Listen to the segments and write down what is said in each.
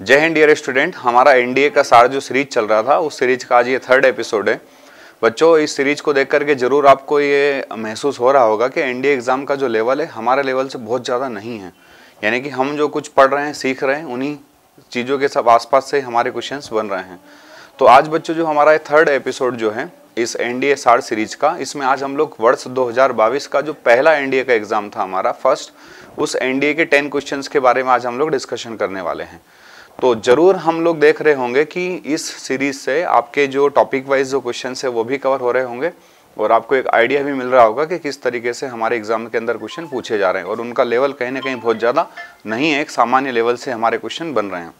जय Hind dear student हमारा NDA का सारा जो सीरीज चल रहा था उस सीरीज का आज ये थर्ड एपिसोड है बच्चों इस सीरीज को देख करके जरूर आपको ये महसूस हो रहा होगा कि एनडीए एग्ज़ाम का जो लेवल है हमारे लेवल से बहुत ज़्यादा नहीं है यानी कि हम जो कुछ पढ़ रहे हैं सीख रहे हैं उन्हीं चीज़ों के सब आसपास से हमारे क्वेश्चन बन रहे हैं तो आज बच्चों जो हमारा थर्ड एपिसोड जो है इस एन डी सीरीज का इसमें आज हम लोग वर्ष दो का जो पहला एन का एग्ज़ाम था हमारा फर्स्ट उस एन के टेन क्वेश्चन के बारे में आज हम लोग डिस्कशन करने वाले हैं तो ज़रूर हम लोग देख रहे होंगे कि इस सीरीज से आपके जो टॉपिक वाइज जो क्वेश्चन है वो भी कवर हो रहे होंगे और आपको एक आइडिया भी मिल रहा होगा कि किस तरीके से हमारे एग्जाम के अंदर क्वेश्चन पूछे जा रहे हैं और उनका लेवल कहीं ना कहीं बहुत ज़्यादा नहीं है एक सामान्य लेवल से हमारे क्वेश्चन बन रहे हैं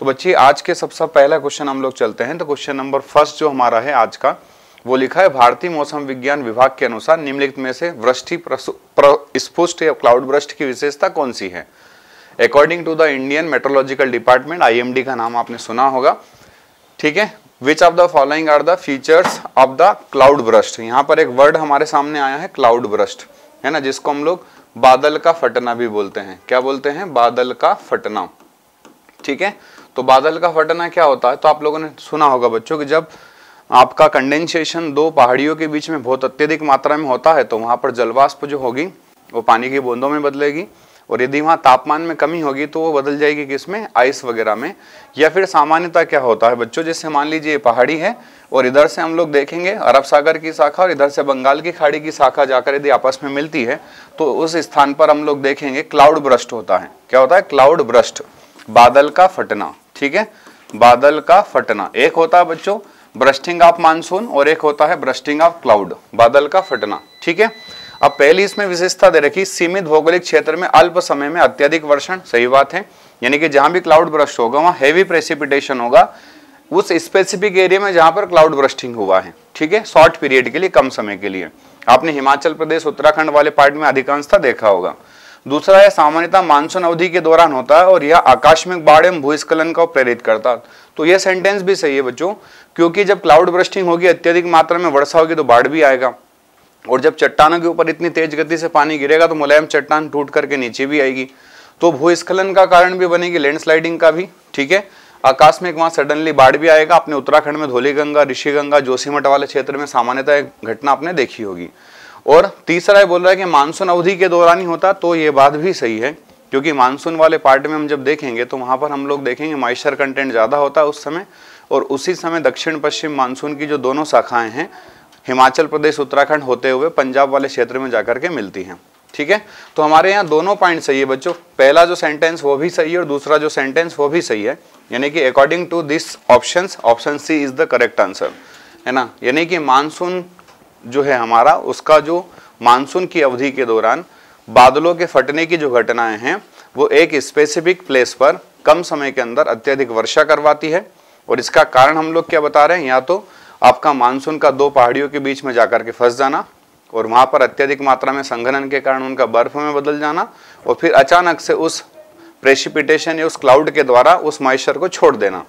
तो बच्चे आज के सबसे सब पहला क्वेश्चन हम लोग चलते हैं तो क्वेश्चन नंबर फर्स्ट जो हमारा है आज का वो लिखा है भारतीय मौसम विज्ञान विभाग के अनुसार निम्नलिखित में से वृष्टि स्पुष्ट या क्लाउड ब्रस्ट की विशेषता कौन सी है according to the Indian meteorological department आई का नाम आपने सुना होगा ठीक है which of the following are the features of the cloud burst यहाँ पर एक वर्ड हमारे सामने आया है क्लाउड ब्रस्ट है ना जिसको हम लोग बादल का फटना भी बोलते हैं क्या बोलते हैं बादल का फटना ठीक है तो बादल का फटना क्या होता है तो आप लोगों ने सुना होगा बच्चों कि जब आपका कंडेंसेशन दो पहाड़ियों के बीच में बहुत अत्यधिक मात्रा में होता है तो वहां पर जलवाष्प जो होगी वो पानी की बूंदों में बदलेगी और यदि वहाँ तापमान में कमी होगी तो वो बदल जाएगी किसमें आइस वगैरह में या फिर सामान्यता क्या होता है बच्चों जैसे मान लीजिए पहाड़ी है और इधर से हम लोग देखेंगे अरब सागर की शाखा और इधर से बंगाल की खाड़ी की शाखा जाकर यदि आपस में मिलती है तो उस स्थान पर हम लोग देखेंगे क्लाउड ब्रस्ट होता है क्या होता है क्लाउड ब्रस्ट बादल का फटना ठीक है बादल का फटना एक होता है बच्चों ब्रस्टिंग ऑफ मानसून और एक होता है ब्रस्टिंग ऑफ क्लाउड बादल का फटना ठीक है अब पहली इसमें विशेषता दे रखी सीमित भौगोलिक क्षेत्र में अल्प समय में अत्यधिक वर्षण सही बात है यानी कि जहां भी क्लाउड ब्रस्ट होगा वहां हैवी प्रेसिपिटेशन होगा उस स्पेसिफिक एरिया में जहां पर क्लाउड ब्रस्टिंग हुआ है ठीक है शॉर्ट पीरियड के लिए कम समय के लिए आपने हिमाचल प्रदेश उत्तराखंड वाले पार्ट में अधिकांशता देखा होगा दूसरा है सामान्यता मानसून अवधि के दौरान होता है और यह आकाशमिक बाढ़ एवं भूस्खलन का प्रेरित करता तो यह सेंटेंस भी सही है बच्चों क्योंकि जब क्लाउड ब्रस्टिंग होगी अत्यधिक मात्रा में वर्षा होगी तो बाढ़ भी आएगा और जब चट्टानों के ऊपर इतनी तेज गति से पानी गिरेगा तो मुलायम चट्टान टूट करके नीचे भी आएगी तो भूस्खलन का कारण भी बनेगी लैंडस्लाइडिंग का भी ठीक है आकाश में एक वहाँ सडनली बाढ़ भी आएगा अपने उत्तराखंड में धोली गंगा ऋषि गंगा जोशीमठ वाले क्षेत्र में सामान्यतः एक घटना आपने देखी होगी और तीसरा ये बोल रहा है कि मानसून अवधि के दौरान ही होता तो ये बात भी सही है क्योंकि मानसून वाले पार्ट में हम जब देखेंगे तो वहां पर हम लोग देखेंगे मॉइस्चर कंटेंट ज़्यादा होता है उस समय और उसी समय दक्षिण पश्चिम मानसून की जो दोनों शाखाएं हैं हिमाचल प्रदेश उत्तराखंड होते हुए पंजाब वाले क्षेत्र में जाकर के मिलती हैं ठीक है तो हमारे यहाँ दोनों पॉइंट सही है बच्चों पहला जो सेंटेंस वो भी सही है और दूसरा जो सेंटेंस वो भी सही है यानी कि according to this option option C is the correct answer है ना यानी कि मानसून जो है हमारा उसका जो मानसून की अवधि के दौरान बादलों के फटने की जो घटनाएं हैं वो एक स्पेसिफिक प्लेस पर कम समय के अंदर अत्यधिक वर्षा करवाती है और इसका कारण हम लोग क्या बता रहे हैं या तो आपका मानसून का दो पहाड़ियों के बीच में जाकर के फंस जाना और वहाँ पर अत्यधिक मात्रा में संघनन के कारण उनका बर्फ में बदल जाना और फिर अचानक से उस प्रेसिपिटेशन या उस क्लाउड के द्वारा उस मॉइस्चर को छोड़ देना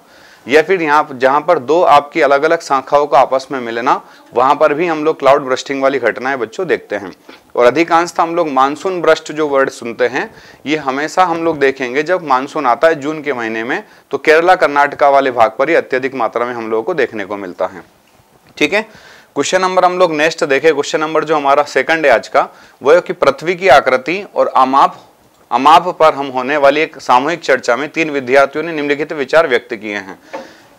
या फिर यहाँ जहाँ पर दो आपकी अलग अलग शाखाओं का आपस में मिलना वहाँ पर भी हम लोग क्लाउड ब्रस्टिंग वाली घटनाएं बच्चों देखते हैं और अधिकांशतः हम लोग मानसून ब्रस्ट जो वर्ड सुनते हैं ये हमेशा हम लोग देखेंगे जब मानसून आता है जून के महीने में तो केरला कर्नाटका वाले भाग पर ही अत्यधिक मात्रा में हम लोगों को देखने को मिलता है ठीक है क्वेश्चन नंबर हम लोग नेक्स्ट देखे क्वेश्चन नंबर जो हमारा सेकंड है आज का वो है कि पृथ्वी की आकृति और अमाप अमाप पर हम होने वाली एक सामूहिक चर्चा में तीन विद्यार्थियों ने निम्नलिखित विचार व्यक्त किए हैं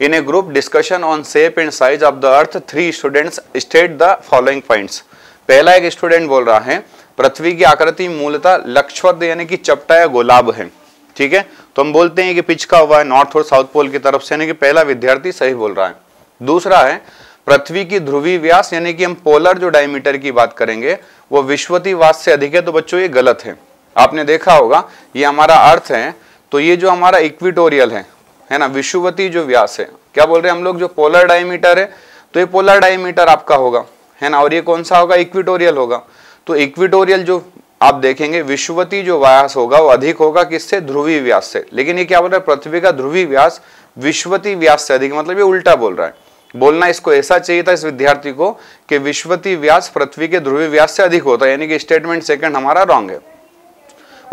in a group discussion on shape and size of the earth three students state the following points पहला एक स्टूडेंट बोल रहा है पृथ्वी की आकृति मूलतः लक्षवत यानी कि चपटा या गोलाब है ठीक है तो हम बोलते हैं कि पिचका हुआ है नॉर्थ और साउथ पोल की तरफ से यानी कि पहला विद्यार्थी सही बोल रहा है दूसरा है पृथ्वी की ध्रुवी व्यास यानी कि हम पोलर जो डायमीटर की बात करेंगे वो विश्वती व्यास से अधिक है तो बच्चों ये गलत है आपने देखा होगा ये हमारा अर्थ है तो ये जो हमारा इक्विटोरियल है है ना विश्ववती जो व्यास है क्या बोल रहे हैं हम लोग जो पोलर डायमीटर है तो ये पोलर डायमीटर आपका होगा है ना और ये कौन सा होगा इक्विटोरियल होगा तो इक्विटोरियल जो आप देखेंगे विश्ववती जो व्यास होगा वो अधिक होगा किससे ध्रुवी व्यास से लेकिन ये क्या बोल रहा है पृथ्वी का ध्रुवी व्यास विश्वती व्यास से अधिक मतलब ये उल्टा बोल रहा है बोलना इसको ऐसा चाहिए था इस विद्यार्थी को कि विश्वती व्यास पृथ्वी के ध्रुवी व्यास से अधिक होता है यानी कि स्टेटमेंट सेकंड हमारा रॉन्ग है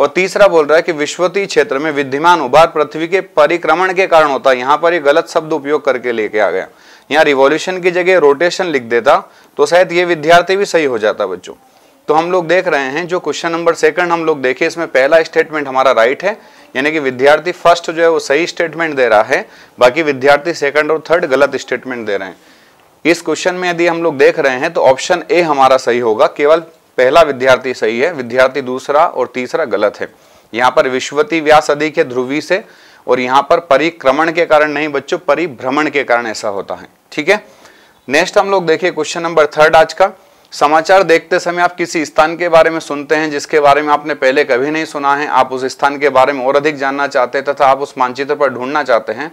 और तीसरा बोल रहा है कि विश्वती क्षेत्र में विद्यमान उभार पृथ्वी के परिक्रमण के कारण होता है यहां पर ये गलत शब्द उपयोग करके लेके आ गया यहाँ रिवोल्यूशन की जगह रोटेशन लिख देता तो शायद ये विद्यार्थी भी सही हो जाता बच्चों तो हम लोग देख रहे हैं जो क्वेश्चन नंबर सेकंड हम लोग देखे इसमें पहला स्टेटमेंट हमारा राइट है यानी कि विद्यार्थी फर्स्ट जो है वो सही स्टेटमेंट दे रहा है बाकी विद्यार्थी सेकंड और थर्ड गलत स्टेटमेंट दे रहे हैं इस क्वेश्चन में यदि हम लोग देख रहे हैं तो ऑप्शन ए हमारा सही होगा केवल पहला विद्यार्थी सही है विद्यार्थी दूसरा और तीसरा गलत है यहाँ पर विश्वती व्यास अधिक है ध्रुवी से और यहाँ पर परिक्रमण के कारण नहीं बच्चों परिभ्रमण के कारण ऐसा होता है ठीक है नेक्स्ट हम लोग देखिए क्वेश्चन नंबर थर्ड आज का समाचार देखते समय आप किसी स्थान के बारे में सुनते हैं जिसके बारे में आपने पहले कभी नहीं सुना है आप उस स्थान के बारे में और अधिक जानना चाहते हैं तथा आप उस मानचित्र पर ढूंढना चाहते हैं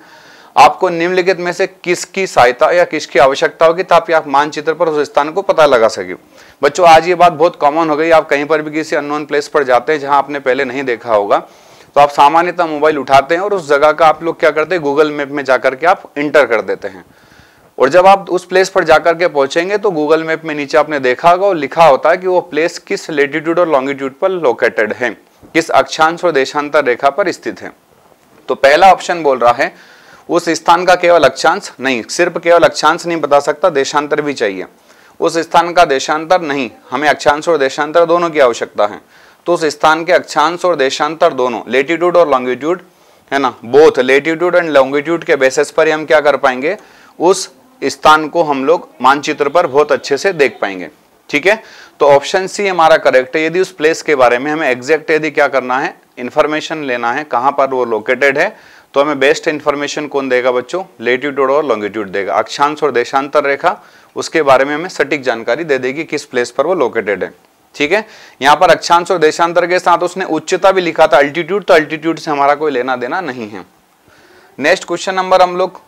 आपको निम्नलिखित में से किसकी सहायता या किसकी आवश्यकता होगी ताकि आप मानचित्र पर उस स्थान को पता लगा सके बच्चों आज ये बात बहुत कॉमन हो गई आप कहीं पर भी किसी अननोन प्लेस पर जाते हैं जहां आपने पहले नहीं देखा होगा तो आप सामान्यतः मोबाइल उठाते हैं और उस जगह का आप लोग क्या करते हैं गूगल मैप में जाकर के आप इंटर कर देते हैं और जब आप उस प्लेस पर जाकर के पहुंचेंगे तो गूगल मैप में नीचे आपने देखा होगा और लिखा होता है कि वो प्लेस किस लेटीट्यूड और लॉन्गिट्यूड पर लोकेटेड है किस अक्षांश और देशांतर रेखा पर स्थित है तो पहला ऑप्शन बोल रहा है उस स्थान का केवल अक्षांश नहीं सिर्फ केवल अक्षांश नहीं बता सकता देशांतर भी चाहिए उस स्थान का देशांतर नहीं हमें अक्षांश और देशांतर दोनों की आवश्यकता है तो उस स्थान के अक्षांश और देशांतर दोनों लेटीट्यूड और लॉन्गिट्यूड है ना बोथ लेटीट्यूड एंड लॉन्गिट्यूड के बेसिस पर ही हम क्या कर पाएंगे उस स्थान को हम लोग मानचित्र पर बहुत अच्छे से देख पाएंगे ठीक है तो ऑप्शन सी हमारा करेक्ट है यदि उस प्लेस के बारे में हमें एग्जैक्ट यदि क्या करना है इन्फॉर्मेशन लेना है कहां पर वो लोकेटेड है तो हमें बेस्ट इन्फॉर्मेशन कौन देगा बच्चों लेटिट्यूड और लॉन्गिट्यूड देगा अक्षांश और देशांतर रेखा उसके बारे में हमें सटीक जानकारी दे देगी किस प्लेस पर वो लोकेटेड है ठीक है यहां पर अक्षांश और देशांतर के साथ उसने उच्चता भी लिखा था अल्टीट्यूड तो अल्टीट्यूड से हमारा कोई लेना देना नहीं है नेक्स्ट क्वेश्चन नंबर हम लोग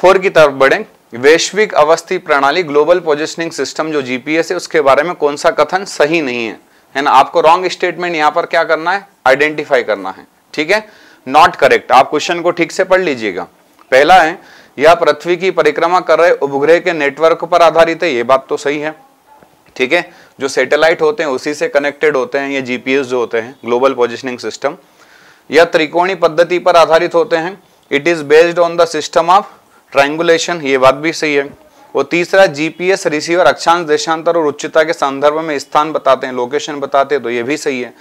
फोर की तरफ बढ़े वैश्विक अवस्थी प्रणाली ग्लोबल पोजिशनिंग सिस्टम जो जीपीएस है उसके बारे में कौन सा कथन सही नहीं है है ना आपको रॉन्ग स्टेटमेंट यहां पर क्या करना है आइडेंटिफाई करना है ठीक है नॉट करेक्ट आप क्वेश्चन को ठीक से पढ़ लीजिएगा पहला है यह पृथ्वी की परिक्रमा कर रहे उपग्रह के नेटवर्क पर आधारित है ये बात तो सही है ठीक है जो सैटेलाइट होते हैं उसी से कनेक्टेड होते हैं ये जीपीएस जो होते हैं ग्लोबल पोजिशनिंग सिस्टम यह त्रिकोणी पद्धति पर आधारित होते हैं it is based on the system of triangulation ये बात भी सही है और तीसरा जीपीएस रिसीवर अक्षांश देशांतर और उच्चता के संदर्भ में स्थान बताते हैं लोकेशन बताते हैं तो ये भी सही है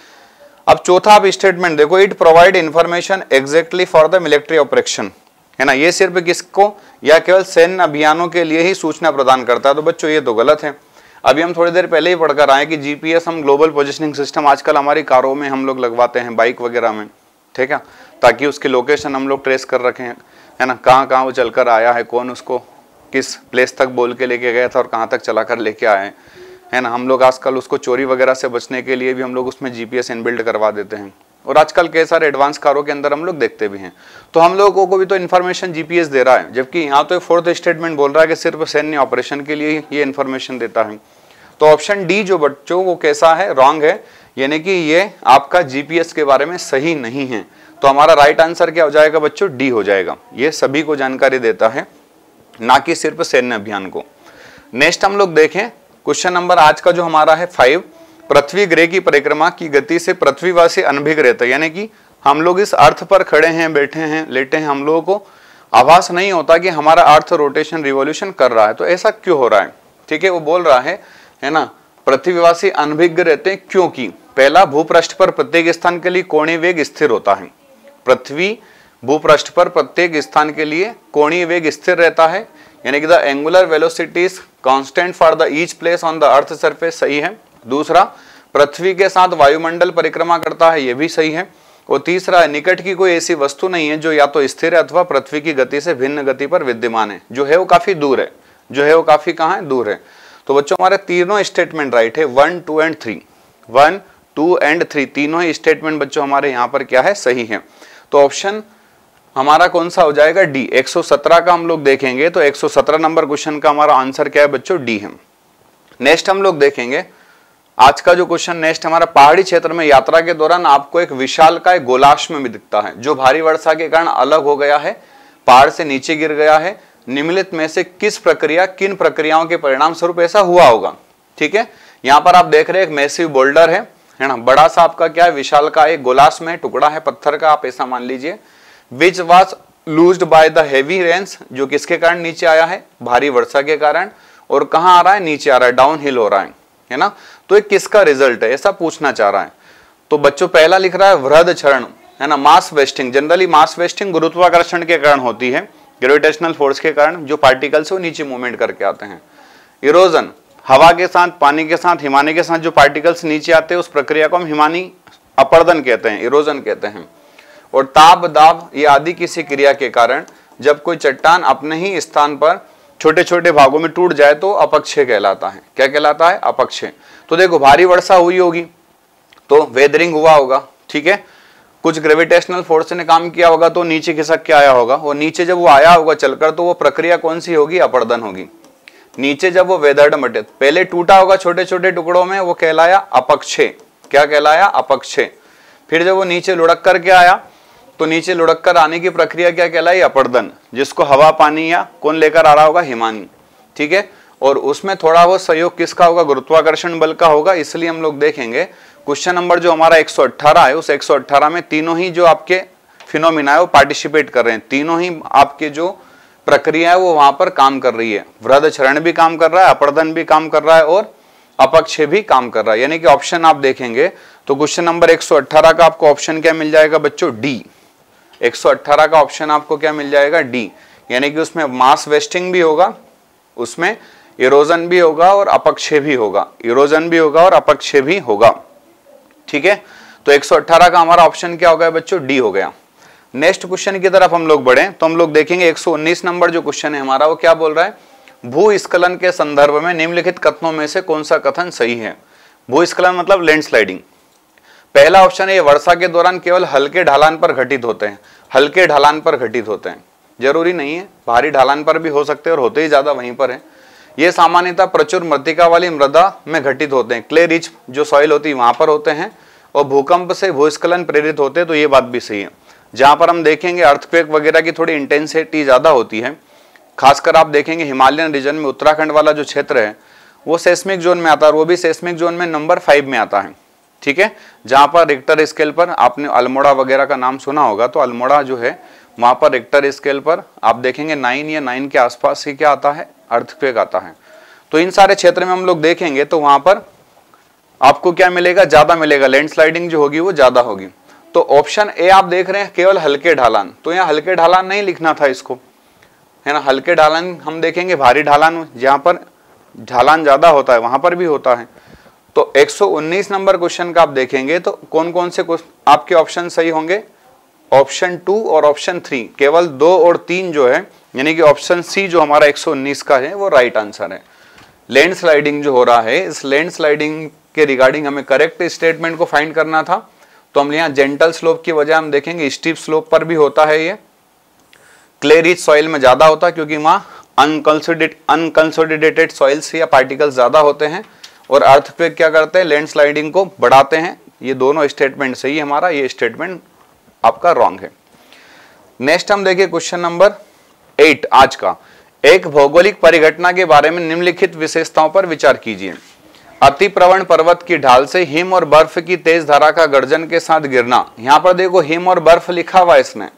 अब चौथा आप स्टेटमेंट देखो it provide information exactly for the military operation है ना ये सिर्फ किसको या केवल सैन्य अभियानों के लिए ही सूचना प्रदान करता है तो बच्चों ये तो गलत है अभी हम थोड़ी देर पहले ही पढ़कर आए कि जीपीएस हम ग्लोबल पोजिशनिंग सिस्टम आजकल हमारी कारों में हम लोग लगवाते हैं बाइक वगैरह में ठीक है ताकि उसकी लोकेशन हम लोग ट्रेस कर रखें है ना कहाँ कहाँ वो चल कर आया है कौन उसको किस प्लेस तक बोल के लेके गया था और कहाँ तक चला कर लेके आए है ना हम लोग आजकल उसको चोरी वगैरह से बचने के लिए भी हम लोग उसमें जीपीएस पी करवा देते हैं और आजकल कई सारे एडवांस कारों के अंदर हम लोग देखते भी हैं तो हम लोगों को भी तो इन्फॉर्मेशन जीपीएस दे रहा है जबकि यहाँ तो फोर्थ स्टेटमेंट बोल रहा है कि सिर्फ सैन्य ऑपरेशन के लिए ये इन्फॉर्मेशन देता है तो ऑप्शन डी जो बच्चों वो कैसा है रॉन्ग है यानी कि ये आपका जीपीएस के बारे में सही नहीं है तो हमारा राइट आंसर क्या हो जाएगा बच्चों डी हो जाएगा ये सभी को जानकारी देता है ना कि सिर्फ सैन्य अभियान को नेक्स्ट हम लोग देखें क्वेश्चन नंबर आज का जो हमारा है फाइव पृथ्वी ग्रह की परिक्रमा की गति से पृथ्वीवासी अनभिग रहते यानी कि हम लोग इस अर्थ पर खड़े हैं बैठे हैं लेटे हैं हम लोगों को आभास नहीं होता कि हमारा अर्थ रोटेशन रिवोल्यूशन कर रहा है तो ऐसा क्यों हो रहा है ठीक है वो बोल रहा है है ना पृथ्वीवासी अनभिज्ञ रहते हैं क्योंकि पहला भूपृष्ठ पर प्रत्येक स्थान के लिए कोणीय वेग स्थिर होता है पृथ्वी भूपृष्ठ पर प्रत्येक स्थान के लिए कोणीय वेग स्थिर रहता है यानी कि the angular velocities constant for the each place on the earth surface सही है दूसरा पृथ्वी के साथ वायुमंडल परिक्रमा करता है यह भी सही है और तीसरा निकट की कोई ऐसी वस्तु नहीं है जो या तो स्थिर है अथवा पृथ्वी की गति से भिन्न गति पर विद्यमान है जो है वो काफी दूर है जो है वो काफी कहाँ है दूर है तो बच्चों हमारे तीनों स्टेटमेंट राइट है one two and three one two and three तीनों ही स्टेटमेंट बच्चों हमारे यहाँ पर क्या है सही है तो ऑप्शन हमारा कौन सा हो जाएगा डी 117 का हम लोग देखेंगे तो 117 नंबर क्वेश्चन का हमारा आंसर क्या है बच्चों डी है नेक्स्ट हम लोग देखेंगे आज का जो क्वेश्चन नेक्स्ट हमारा पहाड़ी क्षेत्र में यात्रा के दौरान आपको एक विशाल का गोलाश में भी दिखता है जो भारी वर्षा के कारण अलग हो गया है पहाड़ से नीचे गिर गया है निम्नलिखित में से किस प्रक्रिया किन प्रक्रियाओं के परिणाम स्वरूप ऐसा हुआ होगा ठीक है यहां पर आप देख रहे हैं एक मैसिव बोल्डर है है ना बड़ा सा आपका क्या है विशाल का एक गोलास में टुकड़ा है पत्थर का आप ऐसा मान लीजिए which was lose by the heavy rains जो किसके कारण नीचे आया है भारी वर्षा के कारण और कहाँ आ रहा है नीचे आ रहा है डाउन हिल हो रहा है है ना तो एक किसका रिजल्ट है ऐसा पूछना चाह रहा है तो बच्चों पहला लिख रहा है वृद्ध क्षरण है ना mass wasting generally mass wasting गुरुत्वाकर्षण के कारण होती है ग्रेविटेशनल फोर्स के कारण जो पार्टिकल्स वो नीचे मूवमेंट करके आते हैं इरोजन हवा के साथ पानी के साथ हिमानी के साथ जो पार्टिकल्स नीचे आते हैं उस प्रक्रिया को हम हिमानी अपर्दन कहते हैं इरोजन कहते हैं और ताप दाब ये आदि किसी क्रिया के कारण जब कोई चट्टान अपने ही स्थान पर छोटे छोटे भागों में टूट जाए तो अपक्षय कहलाता है क्या कहलाता है अपक्षय तो देखो भारी वर्षा हुई होगी तो वेदरिंग हुआ होगा ठीक है कुछ ग्रेविटेशनल फोर्स ने काम किया होगा तो नीचे खिसक के आया होगा और नीचे जब वो आया होगा चलकर तो वो प्रक्रिया कौन सी होगी अपर्दन होगी नीचे जब वो वेदर्ड मटे पहले टूटा होगा छोटे छोटे टुकड़ों में वो कहलाया अपक्षे क्या कहलाया अपक्षे फिर जब वो नीचे लुढ़क करके आया तो नीचे लुढ़क कर आने की प्रक्रिया क्या कहलाई अपर्दन जिसको हवा पानी या कौन लेकर आ रहा होगा हिमानी ठीक है और उसमें थोड़ा वो सहयोग किसका होगा गुरुत्वाकर्षण बल का होगा इसलिए हम लोग देखेंगे क्वेश्चन नंबर जो हमारा 118 है उस 118 में तीनों ही जो आपके फिनोमिना है वो पार्टिसिपेट कर रहे हैं तीनों ही आपके जो प्रक्रिया है वो वहां पर काम कर रही है वृद्ध क्षरण भी काम कर रहा है अपर्दन भी काम कर रहा है और अपक्ष भी काम कर रहा है यानी कि ऑप्शन आप देखेंगे तो क्वेश्चन नंबर 118 का आपको ऑप्शन क्या मिल जाएगा बच्चों डी 118 का ऑप्शन आपको क्या मिल जाएगा डी यानी कि उसमें मास वेस्टिंग भी होगा उसमें इरोजन भी होगा और अपक्षय भी होगा इरोजन भी होगा और अपक्षय भी होगा ठीक है तो 118 का हमारा ऑप्शन क्या हो गया बच्चों डी हो गया नेक्स्ट क्वेश्चन की तरफ हम लोग बढ़े तो हम लोग देखेंगे 119 नंबर जो क्वेश्चन है हमारा वो क्या बोल रहा है भूस्खलन के संदर्भ में निम्नलिखित कथनों में से कौन सा कथन सही है भूस्खलन मतलब लैंडस्लाइडिंग पहला ऑप्शन है वर्षा के दौरान केवल हल्के ढालान पर घटित होते हैं हल्के ढालान पर घटित होते हैं जरूरी नहीं है भारी ढालान पर भी हो सकते हैं और होते ही ज़्यादा वहीं पर हैं ये सामान्यतः प्रचुर मृतिका वाली मृदा में घटित होते हैं क्ले रिच जो सॉइल होती है वहां पर होते हैं और भूकंप से भूस्खलन प्रेरित होते हैं तो ये बात भी सही है जहाँ पर हम देखेंगे अर्थक्वेक वगैरह की थोड़ी इंटेंसिटी ज़्यादा होती है खासकर आप देखेंगे हिमालयन रीजन में उत्तराखंड वाला जो क्षेत्र है वो सेस्मिक जोन में आता है वो भी सेस्मिक जोन में नंबर फाइव में आता है ठीक है जहाँ पर रिक्टर स्केल पर आपने अल्मोड़ा वगैरह का नाम सुना होगा तो अल्मोड़ा जो है वहाँ पर रिक्टर स्केल पर आप देखेंगे नाइन या नाइन के आसपास ही क्या आता है अर्थक्वेक आता है तो इन सारे क्षेत्र में हम लोग देखेंगे तो वहाँ पर आपको क्या मिलेगा ज़्यादा मिलेगा लैंडस्लाइडिंग जो होगी वो ज़्यादा होगी तो ऑप्शन ए आप देख रहे हैं केवल हल्के ढालान तो यहाँ हल्के ढालान नहीं लिखना था इसको है ना हल्के ढालान हम देखेंगे भारी ढालान जहाँ पर ढालान ज़्यादा होता है वहाँ पर भी होता है तो 119 नंबर क्वेश्चन का आप देखेंगे तो कौन कौन से आपके ऑप्शन सही होंगे ऑप्शन टू और ऑप्शन थ्री केवल दो और तीन जो है यानी कि ऑप्शन सी जो हमारा 119 का है वो राइट आंसर है लैंड स्लाइडिंग जो हो रहा है इस लैंड स्लाइडिंग के रिगार्डिंग हमें करेक्ट स्टेटमेंट को फाइंड करना था तो हम यहाँ जेंटल स्लोप की वजह हम देखेंगे स्टीप स्लोप पर भी होता है ये क्ले रिच सॉइल में ज़्यादा होता है क्योंकि वहां अनकंसोडेट अनकंसोडिडेटेड सॉइल्स या पार्टिकल्स ज़्यादा होते हैं और अर्थ पे क्या करते हैं लैंड स्लाइडिंग को बढ़ाते हैं ये दोनों स्टेटमेंट सही है हमारा ये स्टेटमेंट आपका रॉन्ग है नेक्स्ट हम देखिए क्वेश्चन नंबर एट आज का एक भौगोलिक परिघटना के बारे में निम्नलिखित विशेषताओं पर विचार कीजिए अति प्रवण पर्वत की ढाल से हिम और बर्फ की तेज धारा का गर्जन के साथ गिरना यहाँ पर देखो हिम और बर्फ लिखा हुआ इसमें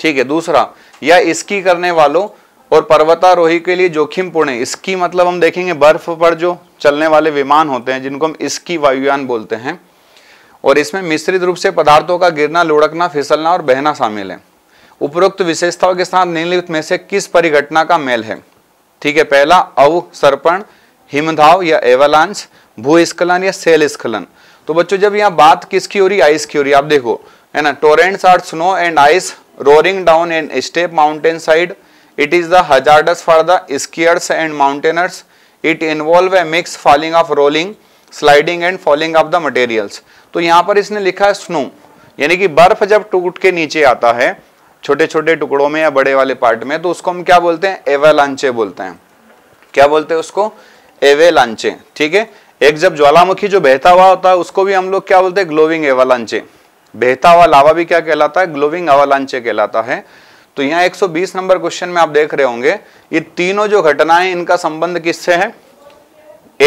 ठीक है दूसरा या इसकी करने वालों और पर्वतारोही के लिए जोखिम पूर्ण इसकी मतलब हम देखेंगे बर्फ पर जो चलने वाले विमान होते हैं जिनको हम इसकी वायुयान बोलते हैं और इसमें मिश्रित रूप से पदार्थों का गिरना लुढ़कना फिसलना और बहना शामिल है उपरोक्त विशेषताओं के साथ निम्नलिखित में से किस परिघटना का मेल है ठीक है पहला अव सर्पण हिमधाव या एवलांस भूस्खलन या सेल स्खलन तो बच्चों जब यहाँ बात किसकी हो रही आइस की हो रही आप देखो है ना torrents are snow and ice roaring down and steep mountain side it is the hazardous for the skiers and mountaineers it involve a mix falling of rolling sliding and falling of the materials तो यहाँ पर इसने लिखा है snow यानी कि बर्फ जब टूट के नीचे आता है छोटे छोटे टुकड़ों में या बड़े वाले पार्ट में तो उसको हम क्या बोलते हैं एवेलांचे बोलते हैं क्या बोलते हैं उसको एवेलांचे ठीक है एक जब ज्वालामुखी जो बहता हुआ होता है उसको भी हम लोग क्या बोलते हैं ग्लोविंग एवलांचे बहता हुआ लावा भी क्या कहलाता है ग्लोविंग एवालांचे कहलाता है तो यहाँ 120 नंबर क्वेश्चन में आप देख रहे होंगे ये तीनों जो घटनाएं इनका संबंध किससे है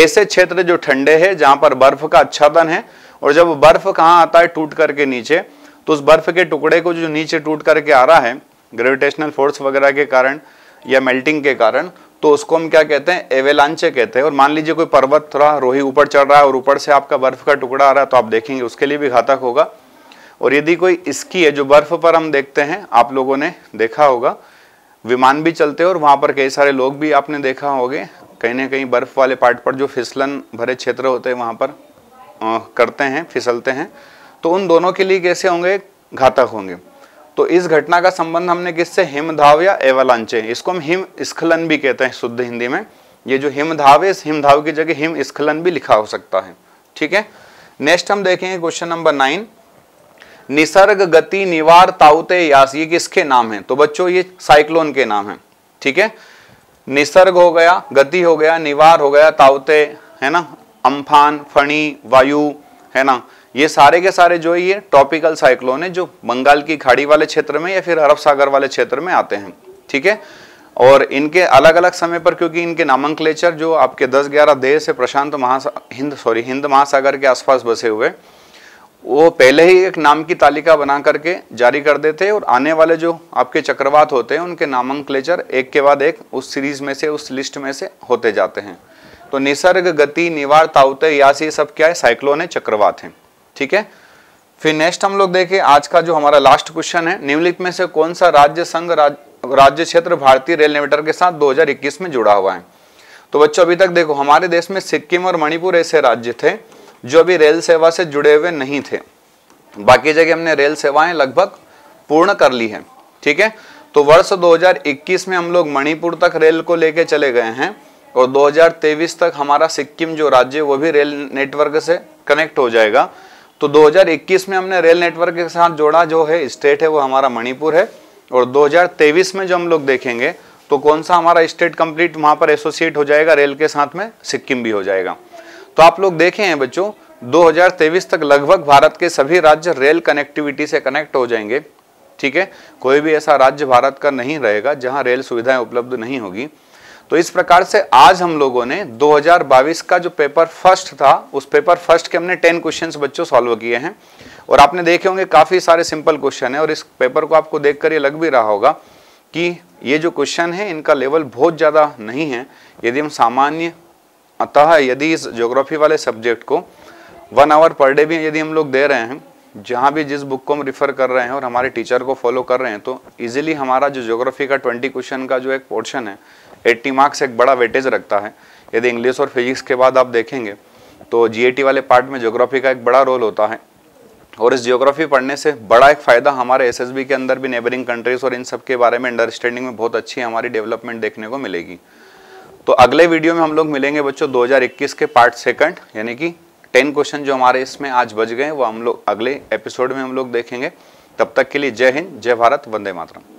ऐसे क्षेत्र जो ठंडे है जहां पर बर्फ का अच्छादन है और जब बर्फ कहाँ आता है टूट करके नीचे तो उस बर्फ के टुकड़े को जो नीचे टूट करके आ रहा है ग्रेविटेशनल फोर्स वगैरह के कारण या मेल्टिंग के कारण तो उसको हम क्या कहते हैं एवेलांचे कहते हैं और मान लीजिए कोई पर्वत थोड़ा रोही ऊपर चढ़ रहा है और ऊपर से आपका बर्फ का टुकड़ा आ रहा है तो आप देखेंगे उसके लिए भी घातक होगा और यदि कोई इसकी है जो बर्फ पर हम देखते हैं आप लोगों ने देखा होगा विमान भी चलते हैं और वहाँ पर कई सारे लोग भी आपने देखा होंगे कहीं ना कहीं बर्फ वाले पार्ट पर जो फिसलन भरे क्षेत्र होते हैं वहाँ पर करते हैं फिसलते हैं तो उन दोनों के लिए कैसे होंगे घातक होंगे तो इस घटना का संबंध हमने किससे हिमधाव या एवलांचे इसको हम हिम स्खलन भी कहते हैं शुद्ध हिंदी में ये जो हिमधाव है इस हिमधाव की जगह हिम स्खलन भी लिखा हो सकता है ठीक है नेक्स्ट हम देखेंगे क्वेश्चन नंबर नाइन निसर्ग गति निवार ताउते यास ये किसके नाम है तो बच्चों ये साइक्लोन के नाम है ठीक है निसर्ग हो गया गति हो गया निवार हो गया ताउते है ना अम्फान फणी वायु है ना ये सारे के सारे जो ये टॉपिकल साइक्लोन है जो बंगाल की खाड़ी वाले क्षेत्र में या फिर अरब सागर वाले क्षेत्र में आते हैं ठीक है और इनके अलग अलग समय पर क्योंकि इनके नामांकलेचर जो आपके 10-11 देश है प्रशांत महा हिंद सॉरी हिंद महासागर के आसपास बसे हुए वो पहले ही एक नाम की तालिका बना करके जारी कर देते हैं और आने वाले जो आपके चक्रवात होते हैं उनके नामांकलेचर एक के बाद एक उस सीरीज में से उस लिस्ट में से होते जाते हैं तो निसर्ग गति निवार ताउते यासी सब क्या है साइक्लोन है चक्रवात है ठीक है फिर नेक्स्ट हम लोग देखें आज का जो हमारा लास्ट क्वेश्चन है निम्नलिखित में से कौन सा राज्य संघ राज, राज्य क्षेत्र भारतीय रेल नेटवर्क के साथ 2021 में जुड़ा हुआ है तो बच्चों अभी तक देखो हमारे देश में सिक्किम और मणिपुर ऐसे राज्य थे जो अभी रेल सेवा से जुड़े हुए नहीं थे बाकी जगह हमने रेल सेवाएं लगभग पूर्ण कर ली है ठीक है तो वर्ष 2021 में हम लोग मणिपुर तक रेल को लेके चले गए हैं और 2023 तक हमारा सिक्किम जो राज्य है वो भी रेल नेटवर्क से कनेक्ट हो जाएगा तो 2021 में हमने रेल नेटवर्क के साथ जोड़ा जो है स्टेट है वो हमारा मणिपुर है और 2023 में जो हम लोग देखेंगे तो कौन सा हमारा स्टेट कंप्लीट वहां पर एसोसिएट हो जाएगा रेल के साथ में सिक्किम भी हो जाएगा तो आप लोग देखे हैं बच्चों 2023 तक लगभग भारत के सभी राज्य रेल कनेक्टिविटी से कनेक्ट हो जाएंगे ठीक है कोई भी ऐसा राज्य भारत का नहीं रहेगा जहां रेल सुविधाएं उपलब्ध नहीं होगी तो इस प्रकार से आज हम लोगों ने 2022 का जो पेपर फर्स्ट था उस पेपर फर्स्ट के हमने 10 क्वेश्चंस बच्चों सॉल्व किए हैं और आपने देखे होंगे काफ़ी सारे सिंपल क्वेश्चन हैं और इस पेपर को आपको देखकर ये लग भी रहा होगा कि ये जो क्वेश्चन है इनका लेवल बहुत ज़्यादा नहीं है यदि हम सामान्य अतः यदि इस जोग्राफी वाले सब्जेक्ट को वन आवर पर डे भी यदि हम लोग दे रहे हैं जहाँ भी जिस बुक को हम रिफ़र कर रहे हैं और हमारे टीचर को फॉलो कर रहे हैं तो इजीली हमारा जो ज्योग्राफी का ट्वेंटी क्वेश्चन का जो एक पोर्शन है एट्टी मार्क्स एक बड़ा वेटेज रखता है यदि इंग्लिश और फिजिक्स के बाद आप देखेंगे तो जी वाले पार्ट में ज्योग्राफी का एक बड़ा रोल होता है और इस ज्योग्राफी पढ़ने से बड़ा एक फ़ायदा हमारे एस के अंदर भी नेबरिंग कंट्रीज़ और इन सब के बारे में अंडरस्टैंडिंग में बहुत अच्छी हमारी डेवलपमेंट देखने को मिलेगी तो अगले वीडियो में हम लोग मिलेंगे बच्चों 2021 के पार्ट सेकंड यानी कि टेन क्वेश्चन जो हमारे इसमें आज बज गए वो हम लोग अगले एपिसोड में हम लोग देखेंगे तब तक के लिए जय हिंद जय भारत वंदे मातरम